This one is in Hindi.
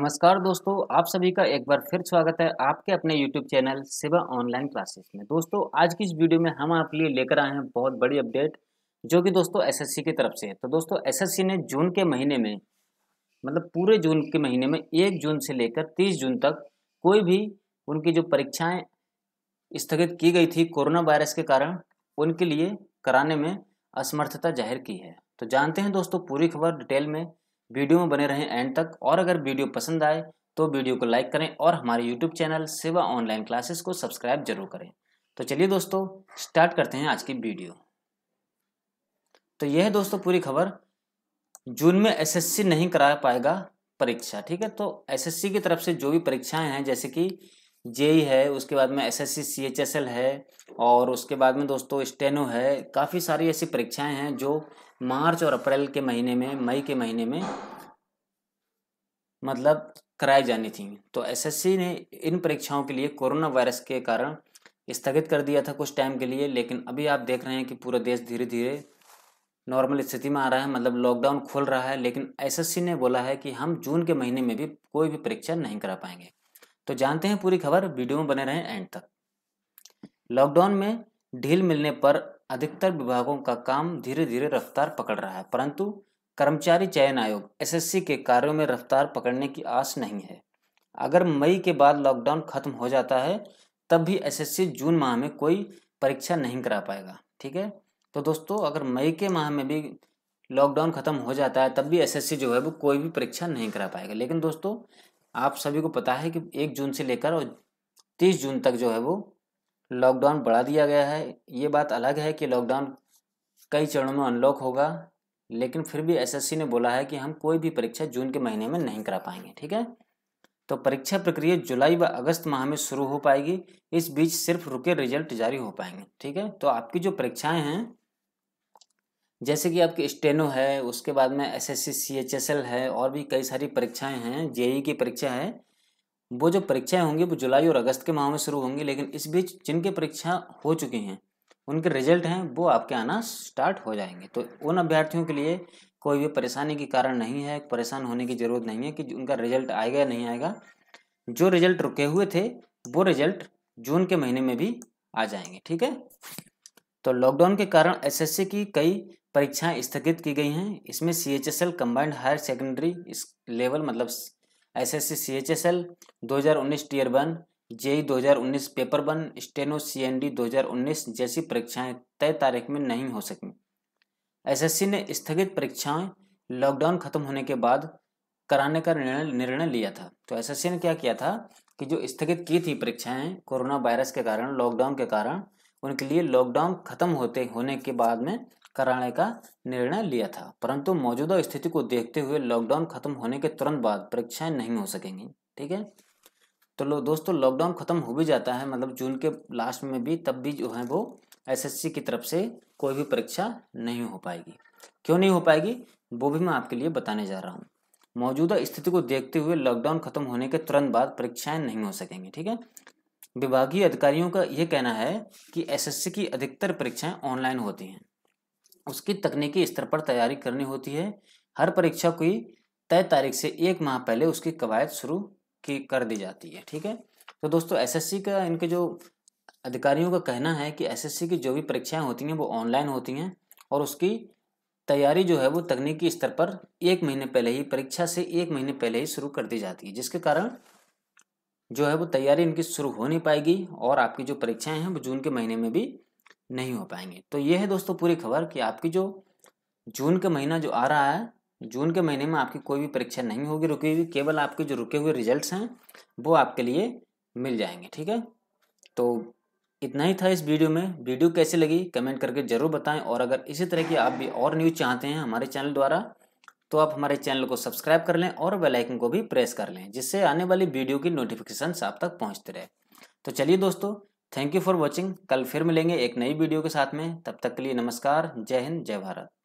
नमस्कार दोस्तों आप सभी का एक बार फिर स्वागत है आपके अपने YouTube channel Seva online classes में दोस्तों आज की इस वीडियो में हम आप लिए लेकर आए हैं बहुत बड़ी अपडेट जो कि दोस्तों एसएससी की तरफ से है तो दोस्तों एसएससी ने जून के महीने में मतलब पूरे जून के महीने में एक जून से लेकर तीस जून तक कोई भी उनकी जो परीक्षाएँ स्थगित की गई थी कोरोना वायरस के कारण उनके लिए कराने में असमर्थता जाहिर की है तो जानते हैं दोस्तों पूरी खबर डिटेल में वीडियो में बने रहें एंड तक और अगर वीडियो पसंद आए तो वीडियो को लाइक करें और हमारे YouTube channel Seva online classes को सब्सक्राइब जरूर करें तो चलिए दोस्तों स्टार्ट करते हैं आज की वीडियो तो यह है दोस्तों पूरी खबर जून में एसएससी नहीं करा पाएगा परीक्षा ठीक है तो एसएससी की तरफ से जो भी परीक्षाएं हैं जैसे कि जेई है उसके बाद में एस एस एल है और उसके बाद में दोस्तों स्टेनो है काफ़ी सारी ऐसी परीक्षाएं हैं जो मार्च और अप्रैल के महीने में मई के महीने में मतलब कराई जानी थी तो एसएससी ने इन परीक्षाओं के लिए कोरोना वायरस के कारण स्थगित कर दिया था कुछ टाइम के लिए लेकिन अभी आप देख रहे हैं कि पूरा देश धीरे धीरे नॉर्मल स्थिति में आ रहा है मतलब लॉकडाउन खोल रहा है लेकिन एसएससी ने बोला है कि हम जून के महीने में भी कोई भी परीक्षा नहीं करा पाएंगे तो जानते हैं पूरी खबर वीडियो में बने रहें एंड तक लॉकडाउन में ढील मिलने पर अधिकतर विभागों का काम धीरे धीरे रफ्तार पकड़ रहा है परंतु कर्मचारी चयन आयोग एसएससी के कार्यों में रफ्तार पकड़ने की आस नहीं है अगर मई के बाद लॉकडाउन खत्म हो जाता है तब भी एसएससी जून माह में कोई परीक्षा नहीं करा पाएगा ठीक है तो दोस्तों अगर मई के माह में भी लॉकडाउन खत्म हो जाता है तब भी एसएससी जो है वो कोई भी परीक्षा नहीं करा पाएगा लेकिन दोस्तों आप सभी को पता है कि एक जून से लेकर और तीस जून तक जो है वो लॉकडाउन बढ़ा दिया गया है ये बात अलग है कि लॉकडाउन कई चरणों में अनलॉक होगा लेकिन फिर भी एसएससी ने बोला है कि हम कोई भी परीक्षा जून के महीने में नहीं करा पाएंगे ठीक है तो परीक्षा प्रक्रिया जुलाई व अगस्त माह में शुरू हो पाएगी इस बीच सिर्फ रुके रिजल्ट जारी हो पाएंगे ठीक है तो आपकी जो परीक्षाएं हैं जैसे कि आपके स्टेनो है उसके बाद में S S C C H S L है और भी कई सारी परीक्षाएं हैं जेई e की परीक्षा है वो जो परीक्षाएं होंगी वो जुलाई और अगस्त के माह में शुरू होंगी लेकिन इस बीच जिनके परीक्षा हो चुकी हैं उनके रिजल्ट हैं वो आपके आना स्टार्ट हो जाएंगे तो उन अभ्यर्थियों के लिए कोई भी परेशानी के कारण नहीं है परेशान होने की ज़रूरत नहीं है कि उनका रिजल्ट आएगा या नहीं आएगा जो रिजल्ट रुके हुए थे वो रिजल्ट जून के महीने में भी आ जाएंगे ठीक है तो लॉकडाउन के कारण एसएससी की कई परीक्षाएं स्थगित की गई हैं इसमें C H S L combined higher secondary level मतलब S S C C H S L दो हज़ार उन्नीस टीयर वन जेई दो हज़ार उन्नीस paper one steno C and D दो हज़ार उन्नीस जैसी परीक्षाएं तय तारीख में नहीं हो एस एसएससी ने स्थगित परीक्षाएं लॉकडाउन खत्म होने के बाद कराने का निर्णय निर्णय लिया था तो एसएससी ने क्या किया था कि जो स्थगित की थी परीक्षाएं कोरोना वायरस के कारण लॉकडाउन के कारण उनके लिए लॉकडाउन खत्म होते होने के बाद में कराने का निर्णय लिया था परंतु मौजूदा स्थिति को देखते हुए लॉकडाउन खत्म होने के तुरंत बाद परीक्षाएं नहीं हो सकेंगी ठीक है तो लो दोस्तों लॉकडाउन खत्म हो भी जाता है मतलब जून के लास्ट में भी तब भी जो है वो एसएससी की तरफ से कोई भी परीक्षा नहीं हो पाएगी क्यों नहीं हो पाएगी वो भी मैं आपके लिए बताने जा रहा हूँ मौजूदा स्थिति को देखते हुए लॉकडाउन खत्म होने के तुरंत बाद परीक्षाएं नहीं हो सकेंगी ठीक है विभागीय अधिकारियों का यह कहना है कि एसएससी की अधिकतर परीक्षाएं ऑनलाइन होती हैं उसकी तकनीकी स्तर पर तैयारी करनी होती है हर परीक्षा की तय तारीख से एक माह पहले उसकी कवायद शुरू की कर दी जाती है ठीक है तो दोस्तों एसएससी का इनके जो अधिकारियों का कहना है कि एसएससी की जो भी परीक्षाएं होती हैं वो ऑनलाइन होती हैं और उसकी तैयारी जो है वो तकनीकी स्तर पर एक महीने पहले ही परीक्षा से एक महीने पहले ही शुरू कर दी जाती है जिसके कारण जो है वो तैयारी इनकी शुरू हो नहीं पाएगी और आपकी जो परीक्षाएं हैं वो जून के महीने में भी नहीं हो पाएंगे तो ये है दोस्तों पूरी खबर कि आपकी जो जून का महीना जो आ रहा है जून के महीने में आपकी कोई भी परीक्षा नहीं होगी रुकी हुई केवल आपके जो रुके हुए रिजल्ट्स हैं वो आपके लिए मिल जाएंगे ठीक है तो इतना ही था इस वीडियो में वीडियो कैसी लगी कमेंट करके ज़रूर बताएं और अगर इसी तरह की आप भी और न्यूज़ चाहते हैं हमारे चैनल द्वारा तो आप हमारे चैनल को सब्सक्राइब कर लें और बेल आइकन को भी प्रेस कर लें जिससे आने वाली वीडियो की नोटिफिकेशन आप तक पहुंचते रहे तो चलिए दोस्तों थैंक यू फॉर वॉचिंग कल फिर मिलेंगे एक नई वीडियो के साथ में तब तक के लिए नमस्कार जय हिंद जय भारत